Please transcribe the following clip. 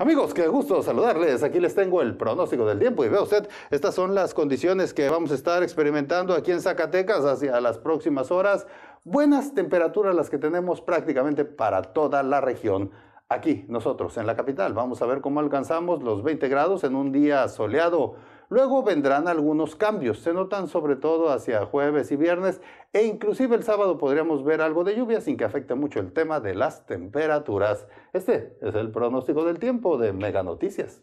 Amigos, qué gusto saludarles. Aquí les tengo el pronóstico del tiempo y veo usted, estas son las condiciones que vamos a estar experimentando aquí en Zacatecas hacia las próximas horas. Buenas temperaturas las que tenemos prácticamente para toda la región. Aquí nosotros en la capital vamos a ver cómo alcanzamos los 20 grados en un día soleado Luego vendrán algunos cambios, se notan sobre todo hacia jueves y viernes e inclusive el sábado podríamos ver algo de lluvia sin que afecte mucho el tema de las temperaturas. Este es el pronóstico del tiempo de Mega Noticias.